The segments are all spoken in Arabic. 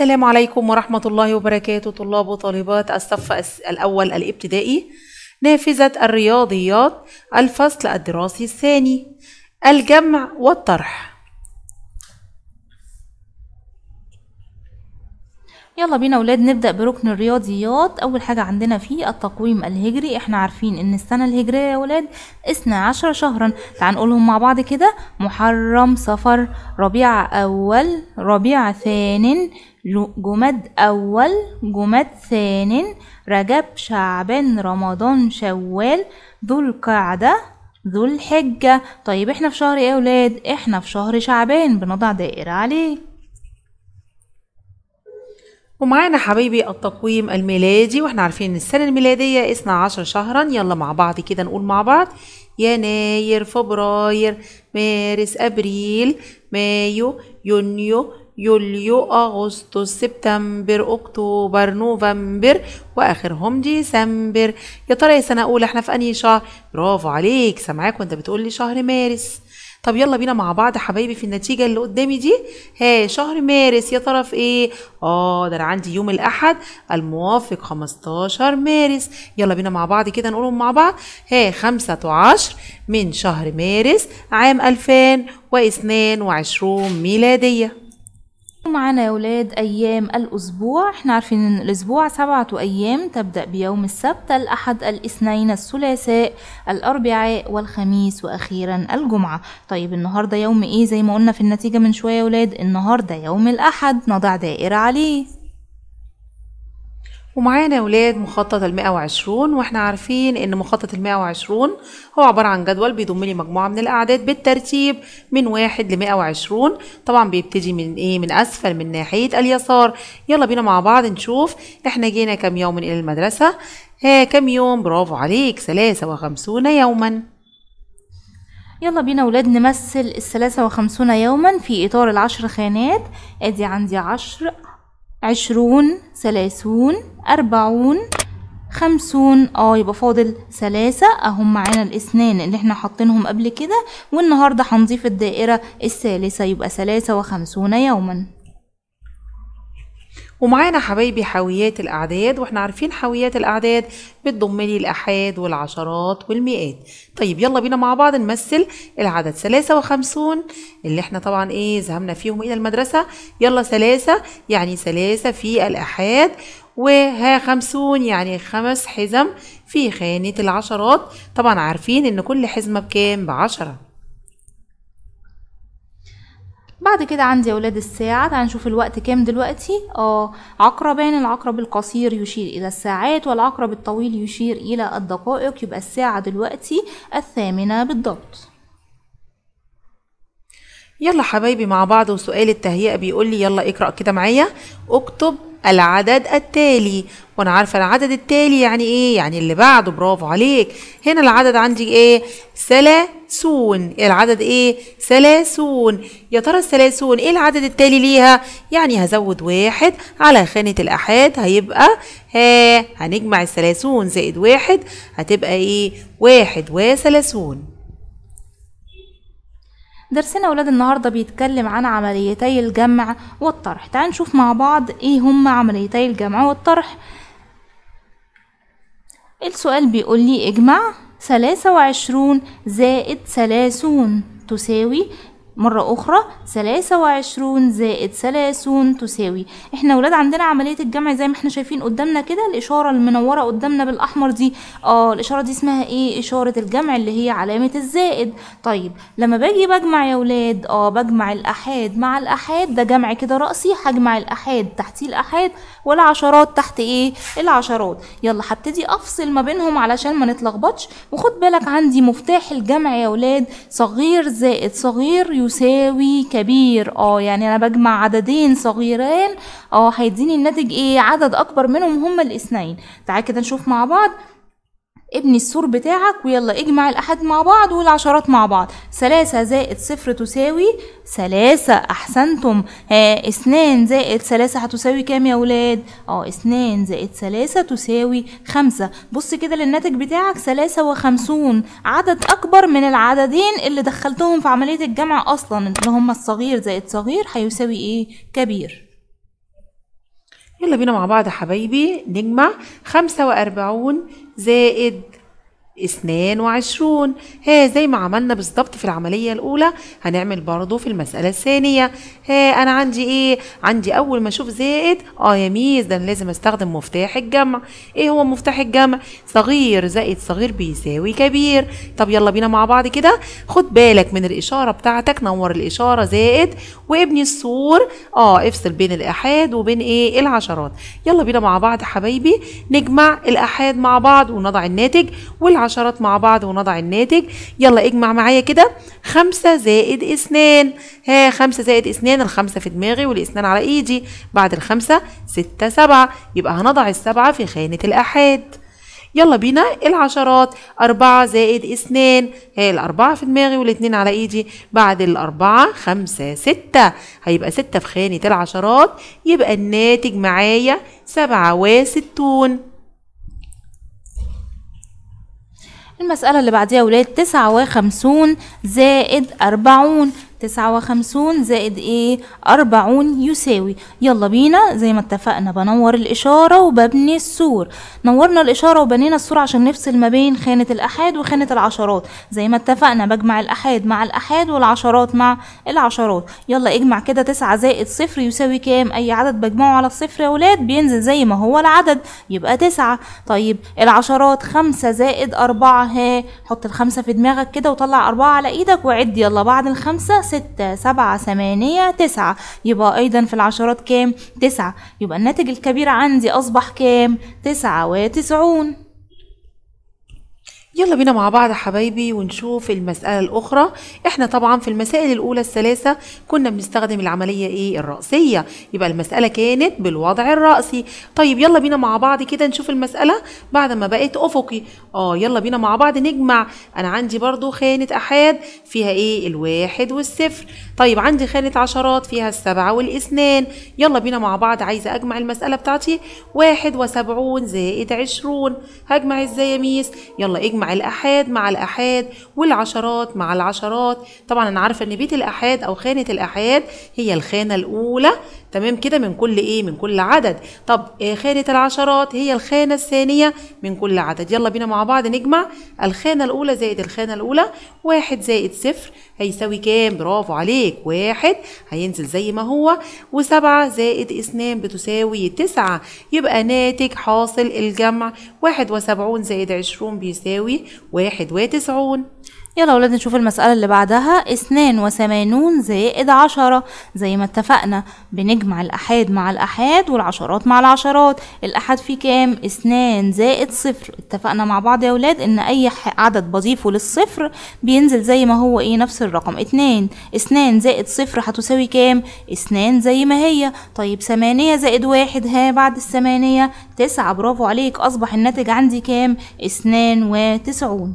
السلام عليكم ورحمة الله وبركاته طلاب وطالبات الصف الأول الابتدائي نافذة الرياضيات الفصل الدراسي الثاني الجمع والطرح يلا بينا اولاد نبدا بركن الرياضيات اول حاجه عندنا فيه التقويم الهجري احنا عارفين ان السنه الهجريه يا اولاد عشر شهرا تعال نقولهم مع بعض كده محرم صفر ربيع اول ربيع ثان جماد أول جماد ثان رجب شعبان رمضان شوال ذو القعدة ذو الحجة طيب احنا في شهر ايه يا ولاد احنا في شهر شعبان بنضع دائرة عليه ومعانا حبيبي التقويم الميلادي واحنا عارفين ان السنة الميلادية اثنا عشر شهرا يلا مع بعض كده نقول مع بعض يناير فبراير مارس ابريل مايو يونيو يوليو أغسطس سبتمبر أكتوبر نوفمبر وآخرهم ديسمبر يا ترى يا سنة أولى إحنا في أنهي شهر؟ برافو عليك سامعاك وأنت بتقول لي شهر مارس طب يلا بينا مع بعض حبايبي في النتيجة اللي قدامي دي ها شهر مارس يا ترى في ايه اه ده انا عندي يوم الاحد الموافق 15 مارس يلا بينا مع بعض كده نقولهم مع بعض ها 15 من شهر مارس عام 2022 ميلادية معنا يا ولاد أيام الأسبوع احنا عارفين أن الأسبوع سبعة أيام تبدأ بيوم السبت الأحد الاثنين الثلاثاء الأربعاء والخميس وأخيرا الجمعة طيب النهاردة يوم إيه زي ما قلنا في النتيجة من شوية يا ولاد النهاردة يوم الأحد نضع دائرة عليه ومعانا أولاد مخطط ال 120 وإحنا عارفين إن مخطط ال 120 هو عبارة عن جدول بيضم لي مجموعة من الأعداد بالترتيب من واحد ل 120 طبعا بيبتدي من إيه من أسفل من ناحية اليسار يلا بينا مع بعض نشوف إحنا جينا كام يوم إلى المدرسة ها آه، كام يوم برافو عليك 53 يوما يلا بينا ولاد نمثل الثلاثة وخمسون يوما في إطار العشر خانات أدي عندي عشر عشرون ثلاثون أربعون خمسون اه يبقى فاضل ثلاثة اهم معانا الاثنين اللي احنا حاطينهم قبل كده والنهاردة هنضيف الدائرة الثالثة يبقى ثلاثة وخمسون يوما ومعانا حبايبي حاويات الأعداد واحنا عارفين حاويات الأعداد بتضم لي الأحاد والعشرات والمئات طيب يلا بينا مع بعض نمثل العدد 53 وخمسون اللي احنا طبعا ايه ذهبنا فيهم إلى المدرسة يلا 3 يعني 3 في الأحاد وها خمسون يعني خمس حزم في خانة العشرات طبعا عارفين ان كل حزمة بكام بعشرة بعد كده عندي اولاد الساعة تعالى نشوف الوقت كام دلوقتي اه عقربان العقرب القصير يشير الى الساعات والعقرب الطويل يشير الى الدقائق يبقى الساعة دلوقتي الثامنة بالضبط يلا حبايبي مع بعض وسؤال التهيئة بيقول لي يلا اقرأ كده معايا اكتب العدد التالي وانا عارفه العدد التالي يعني ايه يعني اللي بعده برافو عليك هنا العدد عندي ايه ثلاثون إيه العدد ايه ثلاثون يا ترى الثلاثون ايه العدد التالي ليها يعني هزود واحد على خانه الاحاد هيبقى ها هنجمع الثلاثون زائد واحد هتبقى ايه واحد وثلاثون درسنا اولاد النهاردة بيتكلم عن عمليتي الجمع والطرح تعال نشوف مع بعض ايه هما عمليتي الجمع والطرح السؤال بيقول لي اجمع ثلاثة وعشرون زائد ثلاثون تساوي مرة أخرى 23 وعشرون زائد 30 تساوي احنا ولاد عندنا عملية الجمع زي ما احنا شايفين قدامنا كده الإشارة المنورة قدامنا بالأحمر دي اه الإشارة دي اسمها ايه إشارة الجمع اللي هي علامة الزائد طيب لما باجي بجمع يا ولاد اه بجمع الأحاد مع الأحاد ده جمع كده رأسي هجمع الأحاد تحتيه الأحاد والعشرات تحت ايه العشرات يلا هبتدي أفصل ما بينهم علشان ما نتلخبطش وخد بالك عندي مفتاح الجمع يا ولاد صغير زائد صغير يساوي كبير اه يعني انا بجمع عددين صغيرين اه هيديني الناتج ايه عدد اكبر منهم هما الاثنين تعال كده نشوف مع بعض ابني السور بتاعك ويلا اجمع الأحد مع بعض والعشرات مع بعض ثلاثة زائد صفر تساوي ثلاثة أحسنتم ها آه، اثنان زائد ثلاثة هتساوي كام يا ولاد اه اثنان زائد ثلاثة تساوي خمسة بص كده للناتج بتاعك ثلاثة وخمسون عدد أكبر من العددين اللي دخلتهم في عملية الجمع أصلا اللي هما الصغير زائد صغير هيساوي ايه كبير يلا بينا مع بعض يا حبايبي نجمع خمسة وأربعون زائد 22 ها زي ما عملنا بالظبط في العملية الأولى هنعمل برضو في المسألة الثانية ها أنا عندي إيه؟ عندي أول ما أشوف زائد آه يا ميز ده أنا لازم أستخدم مفتاح الجمع إيه هو مفتاح الجمع؟ صغير زائد صغير بيساوي كبير طب يلا بينا مع بعض كده خد بالك من الإشارة بتاعتك نور الإشارة زائد وابني السور آه افصل بين الآحاد وبين إيه؟ العشرات يلا بينا مع بعض حبايبي نجمع الآحاد مع بعض ونضع الناتج والعشرات الحشرات مع بعض ونضع الناتج يلا اجمع معايا كده خمسة زائد اثنان ها خمسة زائد اثنان الخمسة في دماغي والاثنان على ايدي بعد الخمسة ستة سبعة يبقى هنضع السبعة في خانة الأحاد يلا بينا العشرات أربعة زائد اثنان هي الأربعة في دماغي والاتنين على إيدي بعد الأربعة خمسة ستة هيبقى ستة في خانة العشرات يبقى الناتج معايا سبعة وستون المسألة اللي بعديها ولاد تسعة وخمسون زائد أربعون تسعة وخمسون زائد ايه أربعون يساوي يلا بينا زي ما اتفقنا بنور الإشارة وببني السور نورنا الإشارة وبنينا السور عشان نفصل ما بين خانة الأحاد وخانة العشرات زي ما اتفقنا بجمع الأحاد مع الأحاد والعشرات مع العشرات يلا اجمع كده تسعة زائد صفر يساوي كام أي عدد بجمعه على الصفر يا ولاد بينزل زي ما هو العدد يبقى تسعة طيب العشرات خمسة زائد أربعة ها حط الخمسة في دماغك كده وطلع أربعة على إيدك وعد يلا بعد الخمسة ستة سبعة ثمانية تسعة يبقى أيضا في العشرات كام؟ تسعة يبقى الناتج الكبير عندي أصبح كام؟ تسعة وتسعون يلا بينا مع بعض حبايبي ونشوف المسألة الأخرى احنا طبعا في المسائل الأولى الثلاثة كنا بنستخدم العملية ايه الرأسية يبقى المسألة كانت بالوضع الرأسي طيب يلا بينا مع بعض كده نشوف المسألة بعد ما بقت أفقي اه يلا بينا مع بعض نجمع أنا عندي برضو خانة أحاد فيها ايه الواحد والصفر طيب عندي خانة عشرات فيها السبعة والاثنان يلا بينا مع بعض عايزة أجمع المسألة بتاعتي واحد وسبعون زائد عشرون هجمع ازاي يا ميس يلا اجمع الآحاد مع الآحاد والعشرات مع العشرات طبعا أنا عارفة إن بيت الآحاد أو خانة الآحاد هي الخانة الأولى تمام كده من كل ايه من كل عدد طب آه، خانه العشرات هي الخانه الثانيه من كل عدد يلا بينا مع بعض نجمع الخانه الاولى زائد الخانه الاولى واحد زائد صفر هيساوي كام برافو عليك واحد هينزل زي ما هو وسبعة زائد اثنان بتساوي تسعة يبقى ناتج حاصل الجمع واحد وسبعون زائد عشرون بيساوي واحد وتسعون يلا ولاد نشوف المسألة اللي بعدها اثنان وثمانون زائد عشرة زي ما اتفقنا بنجمع الأحاد مع الأحاد والعشرات مع العشرات الأحاد فيه كام؟ اثنان زائد صفر اتفقنا مع بعض يا ولاد إن أي عدد بضيفه للصفر بينزل زي ما هو إيه نفس الرقم اتنان اثنان زائد صفر هتساوي كام؟ اثنان زي ما هي طيب ثمانية زائد واحد ها بعد الثمانية تسعة برافو عليك أصبح الناتج عندي كام؟ اثنان وتسعون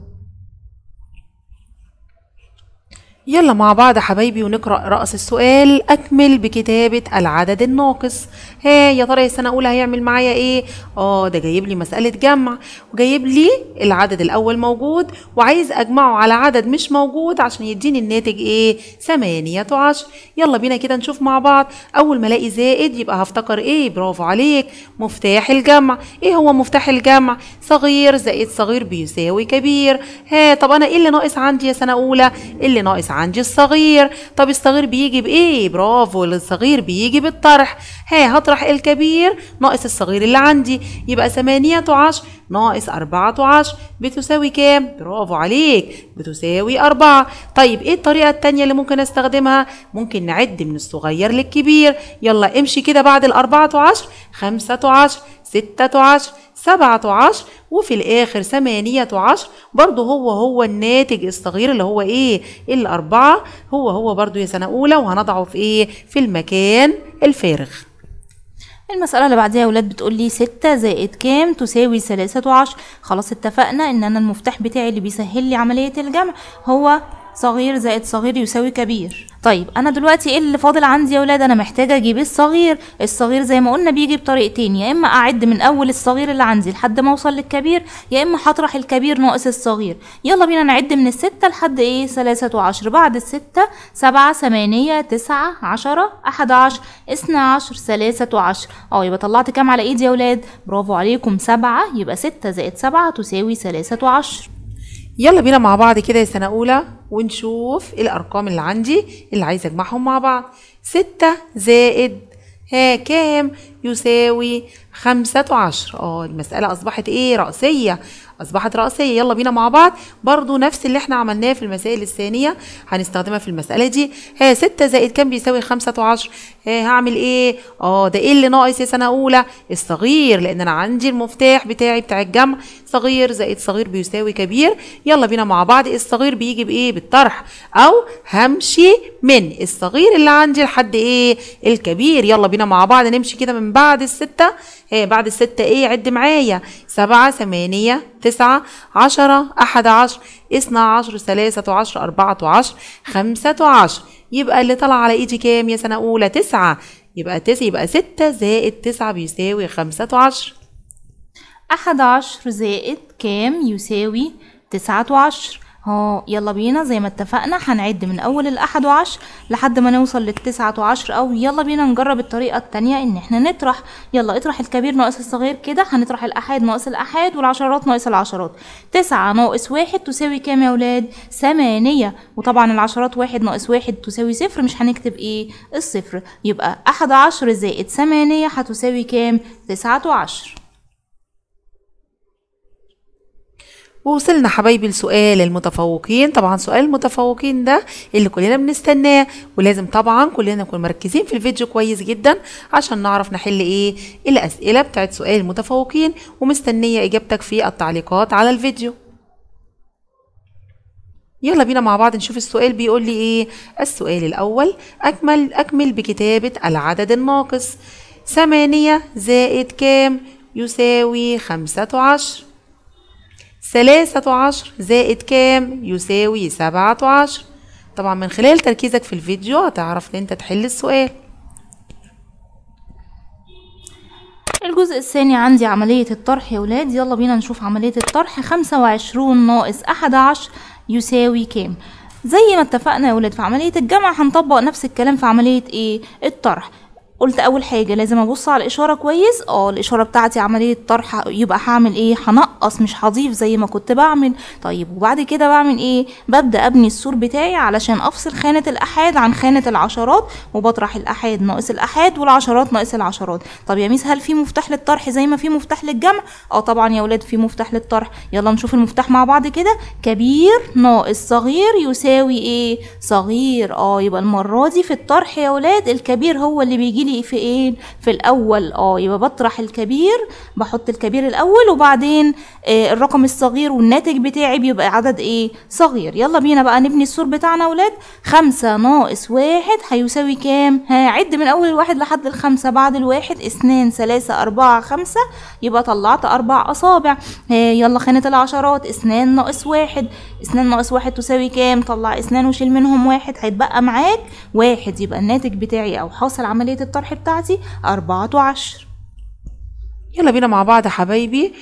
يلا مع بعض حبايبي ونقرأ رأس السؤال أكمل بكتابة العدد الناقص ها يا ترى السنة الأولى هيعمل معايا إيه؟ آه ده جايب لي مسألة جمع وجايب لي العدد الأول موجود وعايز أجمعه على عدد مش موجود عشان يديني الناتج إيه؟ ثمانية عشر يلا بينا كده نشوف مع بعض أول ما ألاقي زائد يبقى هفتكر إيه؟ برافو عليك مفتاح الجمع إيه هو مفتاح الجمع؟ صغير زائد صغير بيساوي كبير ها طب أنا إيه اللي ناقص عندي يا سنة أولى؟ إيه اللي ناقص عندي الصغير طب الصغير بيجي بايه برافو الصغير بيجي بالطرح ها هطرح الكبير ناقص الصغير اللي عندي يبقى 8 عشر ناقص 14 بتساوي كام برافو عليك بتساوي 4 طيب ايه الطريقه التانية اللي ممكن استخدمها ممكن نعد من الصغير للكبير يلا امشي كده بعد ال 14 15 16 سبعة عشر وفي الآخر ثمانية عشر برضو هو هو الناتج الصغير اللي هو إيه الأربعة هو هو برضو يا سنة أولى وهنضعه في إيه في المكان الفارغ المسألة اللي بعديها يا ولاد بتقول لي ستة زائد كام تساوي ثلاثة عشر خلاص اتفقنا ان انا المفتاح بتاعي اللي بيسهل لي عملية الجمع هو صغير زائد صغير يساوي كبير طيب انا دلوقتي ايه اللي فاضل عندي يا ولاد انا محتاجه اجيب الصغير الصغير زي ما قلنا بيجي بطريقتين يا اما اعد من اول الصغير اللي عندي لحد ما اوصل للكبير يا اما هطرح الكبير ناقص الصغير يلا بينا نعد من الستة لحد ايه ثلاثة وعشر بعد الستة سبعة ثمانية تسعة عشرة احد عشر اثنى عشر ثلاثة وعشر اه يبقى طلعت كام على ايدي يا ولاد برافو عليكم سبعة يبقى ستة زائد سبعة تساوي ثلاثة وعشر يلا بينا مع بعض كده يا سنة أولى ونشوف إيه الأرقام اللي عندي اللي عايزة أجمعهم مع بعض ستة زائد ها آه، كام يساوي خمسة عشر اه المسألة أصبحت إيه رأسية أصبحت رأسية يلا بينا مع بعض برضو نفس اللي احنا عملناه في المسائل الثانية هنستخدمها في المسألة دي ها ستة زائد كام بيساوي خمسة عشر هعمل إيه اه ده إيه اللي ناقص يا سنة أولى الصغير لأن أنا عندي المفتاح بتاعي بتاع الجمع صغير زائد صغير بيساوي كبير يلا بينا مع بعض الصغير بيجي بإيه بالطرح أو همشي من الصغير اللي عندي لحد إيه الكبير يلا بينا مع بعض نمشي كده من بعد الستة هي إيه، بعد الستة ايه عد معايا سبعة ثمانية تسعة عشرة أحد عشر اثنى عشر ثلاثة عشر أربعة عشر خمسة عشر يبقى اللي طلع على ايدي كام يا سنة أولى تسعة يبقى تسعة يبقى ستة زائد تسعة بيساوي خمسة عشر أحد عشر زائد كام يساوي تسعة عشر اهو يلا بينا زي ما اتفقنا هنعد من اول الاحد وعشر لحد ما نوصل للتسعة وعشر او يلا بينا نجرب الطريقة التانية ان احنا نطرح يلا اطرح الكبير ناقص الصغير كده هنطرح الاحاد ناقص الاحاد والعشرات ناقص العشرات تسعة ناقص واحد تساوي كام يا ولاد ثمانية وطبعا العشرات واحد ناقص واحد تساوي صفر مش هنكتب ايه الصفر يبقى احد عشر زائد ثمانية هتساوي كام تسعة وعشر ووصلنا حبايبي لسؤال المتفوقين طبعا سؤال المتفوقين ده اللي كلنا بنستناه ولازم طبعا كلنا نكون مركزين في الفيديو كويس جدا عشان نعرف نحل ايه الاسئله بتاعت سؤال المتفوقين ومستنيه اجابتك في التعليقات على الفيديو يلا بينا مع بعض نشوف السؤال بيقول لي ايه السؤال الاول اكمل اكمل بكتابه العدد الناقص 8 زائد كام يساوي خمسة عشر ثلاثة عشر زائد كام يساوي سبعة عشر طبعا من خلال تركيزك في الفيديو هتعرف ان انت تحل السؤال الجزء الثاني عندي عملية الطرح يا ولاد يلا بينا نشوف عملية الطرح خمسة وعشرون ناقص أحد عشر يساوي كام زي ما اتفقنا يا ولاد في عملية الجمع هنطبق نفس الكلام في عملية ايه الطرح قلت اول حاجه لازم ابص على الاشاره كويس اه الاشاره بتاعتي عمليه طرح يبقى هعمل ايه هنقص مش هضيف زي ما كنت بعمل طيب وبعد كده بعمل ايه ببدا ابني السور بتاعي علشان افصل خانه الاحاد عن خانه العشرات وبطرح الاحاد ناقص الاحاد والعشرات ناقص العشرات طب يا ميس هل في مفتاح للطرح زي ما في مفتاح للجمع اه طبعا يا ولاد في مفتاح للطرح يلا نشوف المفتاح مع بعض كده كبير ناقص صغير يساوي ايه صغير اه يبقى المره دي في الطرح يا ولاد الكبير هو اللي بيجي لي في ايه في الاول اه يبقى بطرح الكبير بحط الكبير الاول وبعدين آه الرقم الصغير والناتج بتاعي بيبقى عدد ايه صغير يلا بينا بقى نبني السور بتاعنا ولاد خمسة ناقص واحد هيساوي كام هعد من اول الواحد لحد الخمسة بعد الواحد اثنين ثلاثة اربعة خمسة يبقى طلعت اربع اصابع آه يلا خانة العشرات اثنين ناقص واحد اثنين ناقص واحد تساوي كام طلع اثنين وشيل منهم واحد هيتبقى معاك واحد يبقى الناتج بتاعي او حاصل عملية الطرح بتاعتي أربعة يلا بينا مع بعض حبايبي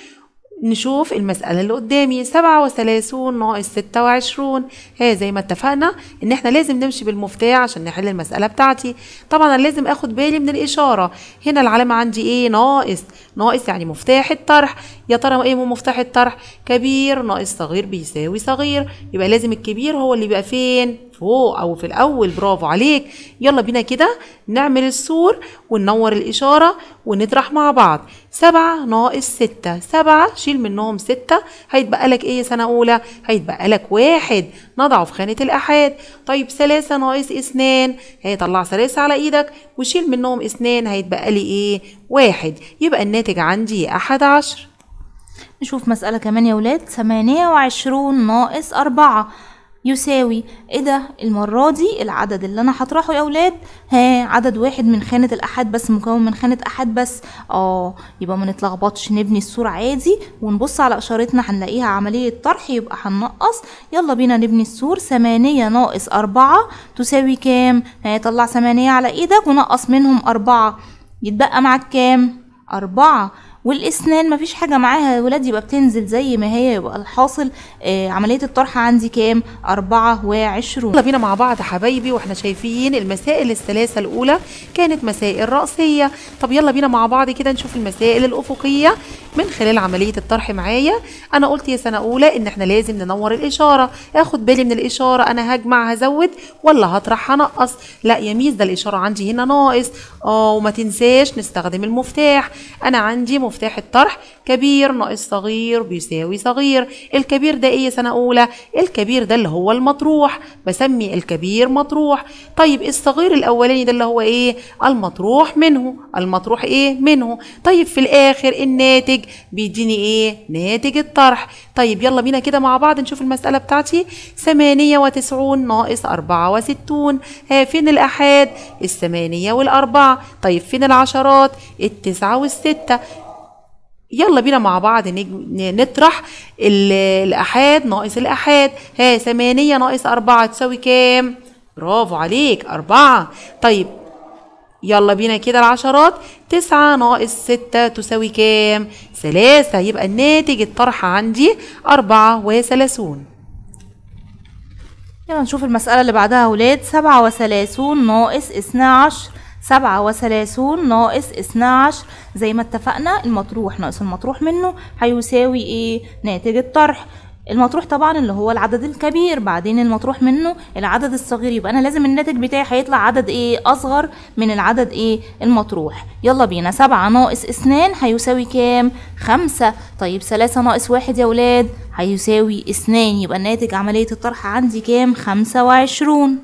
نشوف المسألة اللي قدامي سبعة وثلاثون ناقص ستة وعشرون هي إيه، زي ما اتفقنا ان احنا لازم نمشي بالمفتاح عشان نحل المسألة بتاعتي طبعا انا لازم اخد بالي من الاشارة هنا العلامة عندي ايه ناقص ناقص يعني مفتاح الطرح يا ترى ايه من مفتاح الطرح كبير ناقص صغير بيساوي صغير يبقى لازم الكبير هو اللي يبقى فين فوق او في الاول برافو عليك يلا بينا كده نعمل السور وننور الاشاره ونطرح مع بعض سبعة ناقص ستة سبعة شيل منهم ستة هيتبقى لك ايه سنة اولى هيتبقى لك واحد نضعه في خانة الاحاد طيب ثلاثة ناقص اثنان هيطلع ثلاثة على ايدك وشيل منهم اثنان هيتبقى لي ايه واحد يبقى الناتج عندي احد عشر نشوف مسألة كمان يا ولاد تمانية وعشرون ناقص أربعة يساوي ايه ده المرة دي العدد اللي انا هطرحه يا ولاد ها عدد واحد من خانة الاحاد بس مكون من خانة احاد بس اه يبقى ما نتلخبطش نبني الصورة عادي ونبص على اشارتنا هنلاقيها عملية طرح يبقى هننقص يلا بينا نبني السور ثمانية ناقص اربعة تساوي كام ها طلع ثمانية على ايدك ونقص منهم اربعة يتبقى معاك كام اربعة والاسنان مفيش حاجه معاها يا ولاد يبقى بتنزل زي ما هي يبقى الحاصل آه عمليه الطرح عندي كام 24 يلا بينا مع بعض حبايبي واحنا شايفين المسائل الثلاثه الاولى كانت مسائل راسيه طب يلا بينا مع بعض كده نشوف المسائل الافقيه من خلال عمليه الطرح معايا انا قلت يا سنه اولى ان احنا لازم ننور الاشاره اخد بالي من الاشاره انا هجمع هزود ولا هطرح هنقص لا يا ميس ده الاشاره عندي هنا ناقص اه وما تنساش نستخدم المفتاح انا عندي مفتاح مفتاح الطرح كبير ناقص صغير بيساوي صغير الكبير ده ايه سنة أولى الكبير ده اللي هو المطروح بسمي الكبير مطروح طيب الصغير الأولاني ده اللي هو ايه المطروح منه المطروح ايه منه طيب في الآخر الناتج بيديني ايه ناتج الطرح طيب يلا بينا كده مع بعض نشوف المسألة بتاعتي 98 ناقص 64 ها فين الأحاد الثمانية والأربعة طيب فين العشرات التسعة والستة يلا بينا مع بعض نطرح الآحاد ناقص الآحاد ها 8 ناقص 4 تساوي كام؟ برافو عليك أربعة طيب يلا بينا كده العشرات تسعة ناقص ستة تساوي كام؟ ثلاثة يبقى الناتج الطرح عندي أربعة وثلاثون يلا نشوف المسألة اللي بعدها ولاد سبعة وثلاثون ناقص اثنا عشر سبعة وثلاثون ناقص اثنا عشر زي ما اتفقنا المطروح ناقص المطروح منه هيساوي ايه ناتج الطرح المطروح طبعا اللي هو العدد الكبير بعدين المطروح منه العدد الصغير يبقى انا لازم الناتج بتاعي هيطلع عدد ايه اصغر من العدد ايه المطروح يلا بينا سبعة ناقص اثنان هيساوي كام خمسة طيب ثلاثة ناقص واحد يا ولاد هيساوي اثنان يبقى الناتج عملية الطرح عندي كام خمسة وعشرون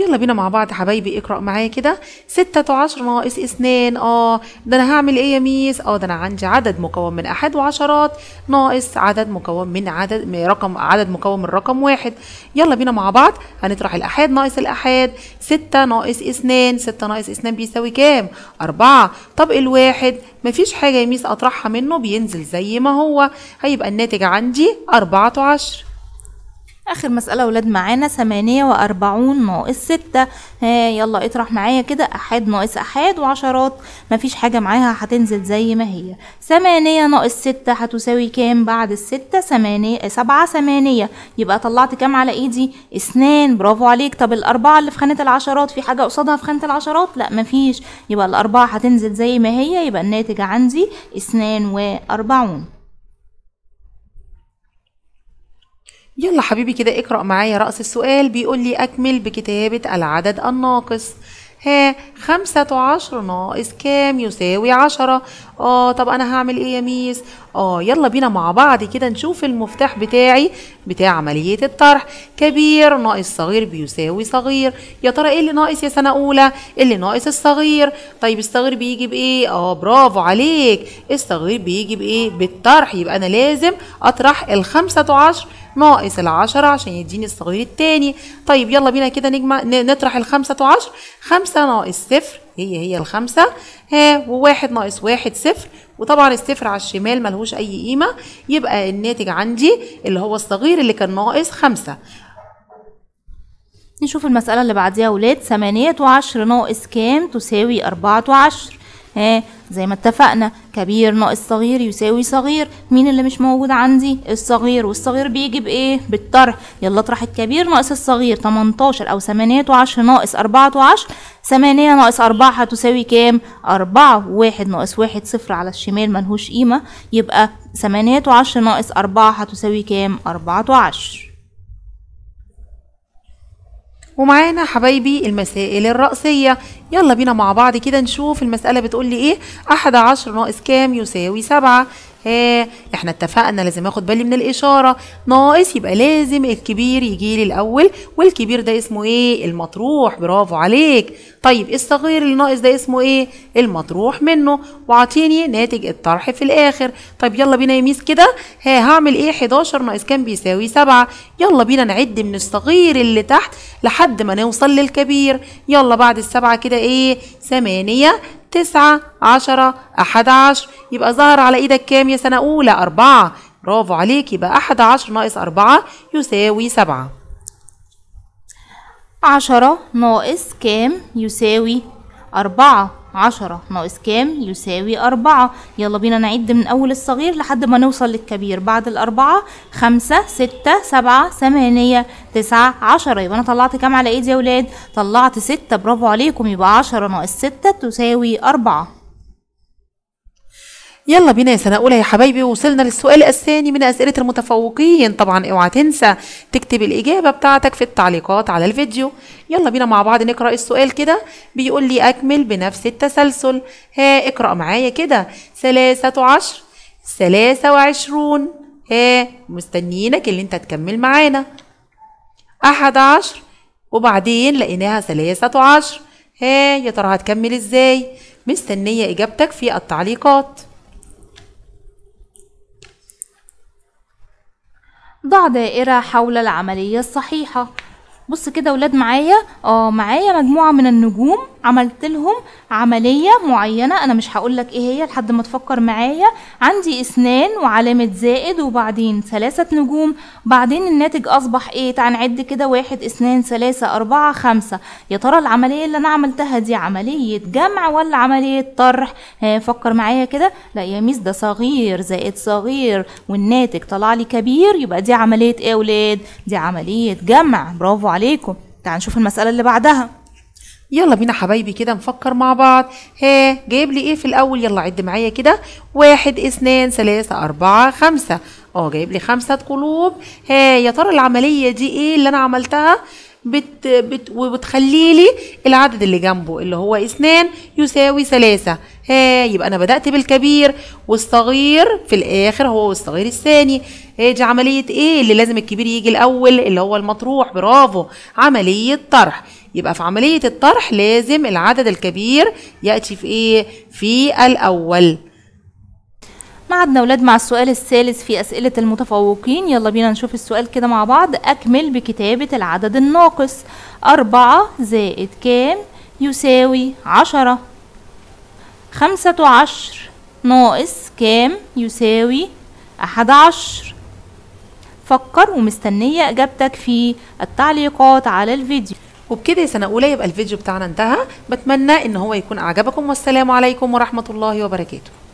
يلا بينا مع بعض حبايبي اقرا معايا كده ستة وعشر ناقص اثنان اه ده انا هعمل ايه يا ميس اه ده انا عندي عدد مكون من احد وعشرات ناقص عدد مكون من عدد من رقم عدد مكون من رقم واحد يلا بينا مع بعض هنطرح الاحاد ناقص الاحاد ستة ناقص اثنان ستة ناقص اثنان بيساوي كام اربعة طب الواحد مفيش حاجة يا ميس اطرحها منه بينزل زي ما هو هيبقى الناتج عندي اربعة عشر اخر مسألة ولاد معانا ثمانية واربعون ناقص ستة ها يلا اطرح معايا كده احاد ناقص احاد وعشرات مفيش حاجة معاها هتنزل زي ما هي ثمانية ناقص ستة هتساوي كام بعد الستة ثمانية آه، سبعة ثمانية يبقى طلعت كام على ايدي اثنان برافو عليك طب الاربعة اللي في خانة العشرات في حاجة قصادها في خانة العشرات لا مفيش يبقى الاربعة هتنزل زي ما هي يبقى الناتج عندي اثنان واربعون يلا حبيبي كده اقرأ معايا رأس السؤال بيقول لي أكمل بكتابة العدد الناقص ها خمسة عشر ناقص كام يساوي عشرة اه طب أنا هعمل ايه يا ميس اه يلا بينا مع بعض كده نشوف المفتاح بتاعي بتاع عملية الطرح كبير ناقص صغير بيساوي صغير يا ترى ايه اللي ناقص يا سنة أولى إيه اللي ناقص الصغير طيب الصغير بيجي بإيه اه برافو عليك الصغير بيجي بإيه بالطرح يبقى أنا لازم أطرح الخمسة عشر ناقص العشرة عشان يديني الصغير التاني طيب يلا بينا كده نجمع نطرح الخمسة عشر خمسة ناقص صفر هي هي الخمسة ها وواحد ناقص واحد صفر وطبعا الصفر على الشمال ملهوش أي قيمة يبقى الناتج عندي اللي هو الصغير اللي كان ناقص خمسة نشوف المسألة اللي بعديها يا ولاد 8 وعشر ناقص كام تساوي أربعة وعشر زي ما اتفقنا كبير ناقص صغير يساوي صغير مين اللي مش موجود عندي الصغير والصغير بيجي بايه بالطرح يلا اطرح الكبير ناقص الصغير 18 او 8 10 ناقص 4 10 8 ناقص 4 هتساوي كام 4 1 ناقص 1 صفر على الشمال ملهوش قيمه يبقى 8 10 ناقص 4 هتساوي كام 4 10 ومعانا حبايبي المسائل الرأسية يلا بينا مع بعض كده نشوف المسألة بتقول لي ايه عشر ناقص كام يساوي سبعة ايه، احنا اتفقنا لازم اخد بالي من الاشاره ناقص يبقى لازم الكبير يجي لي الاول والكبير ده اسمه ايه المطروح برافو عليك طيب الصغير اللي ناقص ده اسمه ايه المطروح منه واعطيني ناتج الطرح في الاخر طيب يلا بينا يا ميس كده ها هعمل ايه 11 ناقص كام بيساوي 7 يلا بينا نعد من الصغير اللي تحت لحد ما نوصل للكبير يلا بعد السبعه كده ايه 8 تسعة عشرة أحد عشر يبقى ظهر على إيدك كام يا سنة أولى أربعة برافو عليك يبقى أحد عشر ناقص أربعة يساوي سبعة عشرة ناقص كام يساوي أربعة عشرة ناقص كام يساوي أربعة يلا بينا نعد من أول الصغير لحد ما نوصل للكبير بعد الأربعة خمسة ستة سبعة ثمانية تسعة عشرة يبقى أنا طلعت كام على إيدي يا ولاد طلعت ستة برافو عليكم يبقى عشرة ناقص ستة تساوي أربعة يلا بينا يا سنه اولى يا حبايبي وصلنا للسؤال الثاني من اسئله المتفوقين طبعا اوعى تنسى تكتب الاجابه بتاعتك في التعليقات على الفيديو يلا بينا مع بعض نقرا السؤال كده بيقول لي اكمل بنفس التسلسل ها اقرا معايا كده ثلاثة عشر ثلاثة وعشرون ها مستنيينك اللي انت تكمل معانا أحد عشر وبعدين لقيناها ثلاثة عشر ها يا ترى هتكمل ازاي مستنية اجابتك في التعليقات ضع دائرة حول العملية الصحيحة بص كده ولاد معايا اه معايا مجموعة من النجوم عملت لهم عملية معينة أنا مش هقول لك إيه هي لحد ما تفكر معايا عندي أسنان وعلامة زائد وبعدين ثلاثة نجوم بعدين الناتج أصبح إيه تعال نعد كده واحد أسنان ثلاثة أربعة خمسة يا ترى العملية اللي أنا عملتها دي عملية جمع ولا عملية طرح فكر معايا كده لا يا ميس ده صغير زائد صغير والناتج طلع لي كبير يبقى دي عملية إيه يا ولاد دي عملية جمع برافو عليكم تعال نشوف المسألة اللي بعدها يلا بينا حبايبي كده نفكر مع بعض ها جايب لي ايه في الاول يلا عد معايا كده واحد اثنين ثلاثة اربعة خمسة اه جايب لي خمسة قلوب ها يا ترى العملية دي ايه اللي انا عملتها بت بت وبتخلي لي العدد اللي جنبه اللي هو اثنين يساوي ثلاثة ها يبقى انا بدأت بالكبير والصغير في الاخر هو والصغير الثاني هي دي عملية ايه اللي لازم الكبير يجي الاول اللي هو المطروح برافو عملية طرح يبقى في عملية الطرح لازم العدد الكبير يأتي في إيه؟ في الأول عدنا ولاد مع السؤال الثالث في أسئلة المتفوقين يلا بينا نشوف السؤال كده مع بعض أكمل بكتابة العدد الناقص أربعة زائد كام يساوي عشرة خمسة عشر ناقص كام يساوي أحد عشر فكر ومستنية إجابتك في التعليقات على الفيديو وبكده يا سنه اولى يبقى الفيديو بتاعنا انتهى بتمنى ان هو يكون اعجبكم والسلام عليكم ورحمه الله وبركاته